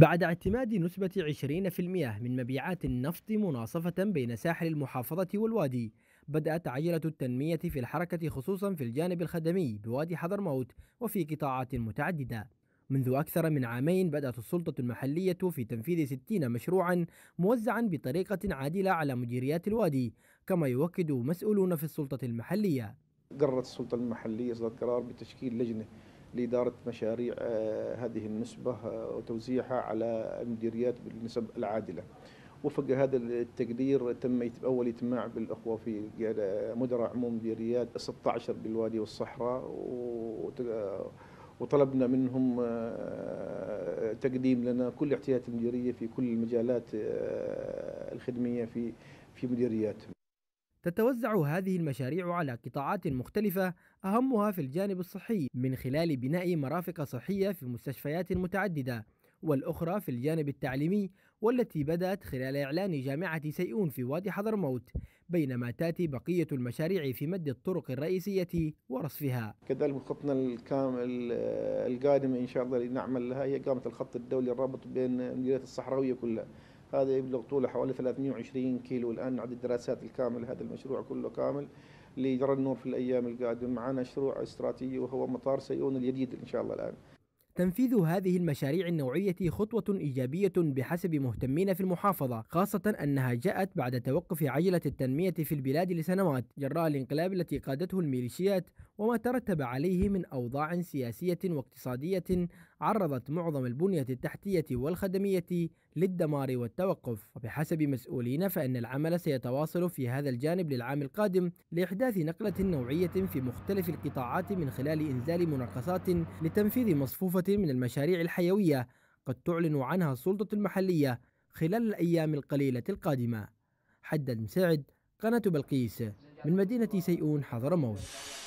بعد اعتماد نسبة 20% من مبيعات النفط مناصفة بين ساحل المحافظة والوادي بدأت عجلة التنمية في الحركة خصوصا في الجانب الخدمي بوادي حضرموت وفي قطاعات متعددة منذ أكثر من عامين بدأت السلطة المحلية في تنفيذ 60 مشروعا موزعا بطريقة عادلة على مديريات الوادي كما يؤكد مسؤولون في السلطة المحلية قررت السلطة المحلية إصدار قرار بتشكيل لجنة لإدارة مشاريع آه، هذه النسبة آه، وتوزيعها على المديريات بالنسب العادلة وفق هذا التقدير تم أول اجتماع بالأخوة في يعني، مدراء عموم مديريات 16 بالوادي والصحراء وطلبنا منهم آه، تقديم لنا كل احتياجات المديرية في كل المجالات الخدمية في في مديرياتهم تتوزع هذه المشاريع على قطاعات مختلفة أهمها في الجانب الصحي من خلال بناء مرافق صحية في مستشفيات متعددة والأخرى في الجانب التعليمي والتي بدأت خلال إعلان جامعة سيئون في وادي حضرموت بينما تأتي بقية المشاريع في مد الطرق الرئيسية ورصفها كذلك خطنا الكامل آه، القادم إن شاء الله اللي نعمل لها هي قامت الخط الدولي الرابط بين المديريات الصحراوية كلها هذا يبلغ طوله حوالي 320 كيلو الآن عدد الدراسات الكامل هذا المشروع كله كامل ليجرى النور في الأيام القادمة معنا مشروع استراتيجي وهو مطار سيئون الجديد إن شاء الله الآن تنفيذ هذه المشاريع النوعية خطوة إيجابية بحسب مهتمين في المحافظة خاصة أنها جاءت بعد توقف عجلة التنمية في البلاد لسنوات جراء الانقلاب التي قادته الميليشيات وما ترتب عليه من أوضاع سياسية واقتصادية عرضت معظم البنية التحتية والخدمية للدمار والتوقف وبحسب مسؤولين فإن العمل سيتواصل في هذا الجانب للعام القادم لإحداث نقلة نوعية في مختلف القطاعات من خلال إنزال مناقصات لتنفيذ مصفوفة من المشاريع الحيوية قد تعلن عنها السلطة المحلية خلال الأيام القليلة القادمة حدد مساعد قناة بلقيس من مدينة سيئون حضرموت